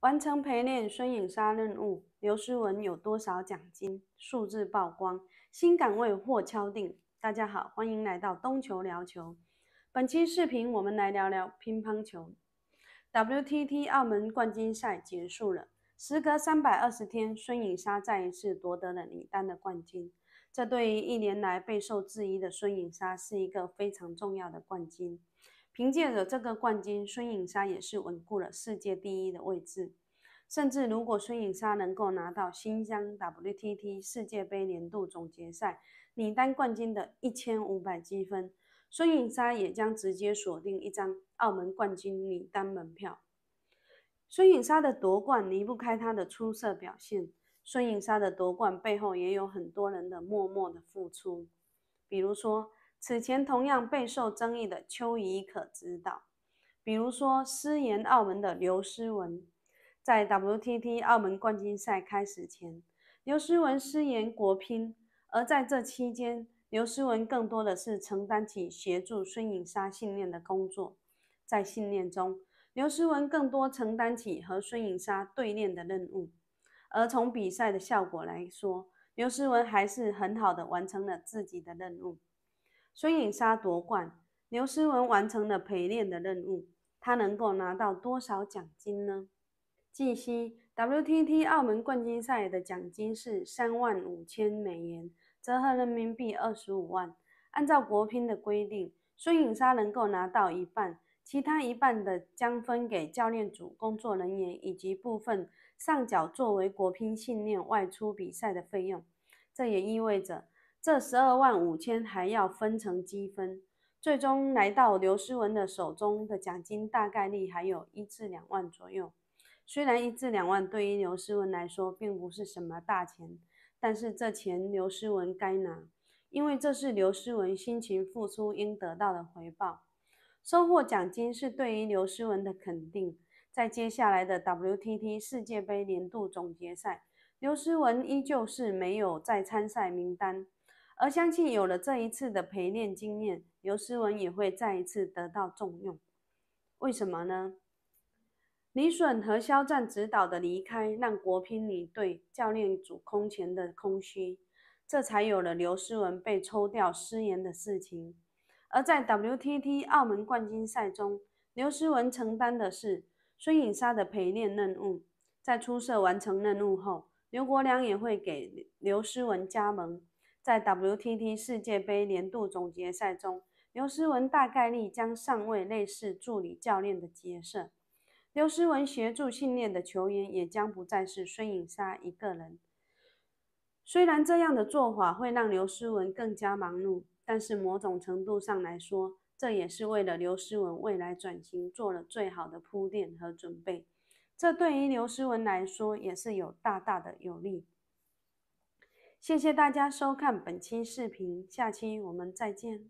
完成陪练孙颖莎任务，刘诗雯有多少奖金？数字曝光，新岗位或敲定。大家好，欢迎来到东球聊球。本期视频我们来聊聊乒乓球。WTT 澳门冠军赛结束了，时隔三百二十天，孙颖莎再一次夺得了女单的冠军。这对于一年来备受质疑的孙颖莎是一个非常重要的冠军。凭借着这个冠军，孙颖莎也是稳固了世界第一的位置。甚至如果孙颖莎能够拿到新疆 WTT 世界杯年度总决赛女单冠军的一千五百积分，孙颖莎也将直接锁定一张澳门冠军女单门票。孙颖莎的夺冠离不开她的出色表现，孙颖莎的夺冠背后也有很多人的默默的付出，比如说。此前同样备受争议的邱怡可指导，比如说失言澳门的刘诗雯，在 WTT 澳门冠军赛开始前，刘诗雯失言国乒，而在这期间，刘诗雯更多的是承担起协助孙颖莎训练的工作。在训练中，刘诗雯更多承担起和孙颖莎对练的任务，而从比赛的效果来说，刘诗雯还是很好的完成了自己的任务。孙颖莎夺冠，刘诗雯完成了陪练的任务。她能够拿到多少奖金呢？据悉，WTT 澳门冠军赛的奖金是三万五千美元，折合人民币二十五万。按照国乒的规定，孙颖莎能够拿到一半，其他一半的将分给教练组、工作人员以及部分上缴作为国乒训练外出比赛的费用。这也意味着。这十二万五千还要分成积分，最终来到刘诗雯的手中的奖金大概率还有一至两万左右。虽然一至两万对于刘诗雯来说并不是什么大钱，但是这钱刘诗雯该拿，因为这是刘诗雯辛勤付出应得到的回报。收获奖金是对于刘诗雯的肯定。在接下来的 WTT 世界杯年度总决赛，刘诗雯依旧是没有在参赛名单。而相信有了这一次的陪练经验，刘诗雯也会再一次得到重用。为什么呢？李隼和肖战指导的离开，让国乒女队教练组空前的空虚，这才有了刘诗雯被抽调失言的事情。而在 WTT 澳门冠军赛中，刘诗雯承担的是孙颖莎的陪练任务。在出色完成任务后，刘国梁也会给刘诗雯加盟。在 WTT 世界杯年度总决赛中，刘诗雯大概率将上位类似助理教练的角色。刘诗雯协助训练的球员也将不再是孙颖莎一个人。虽然这样的做法会让刘诗雯更加忙碌，但是某种程度上来说，这也是为了刘诗雯未来转型做了最好的铺垫和准备。这对于刘诗雯来说也是有大大的有利。谢谢大家收看本期视频，下期我们再见。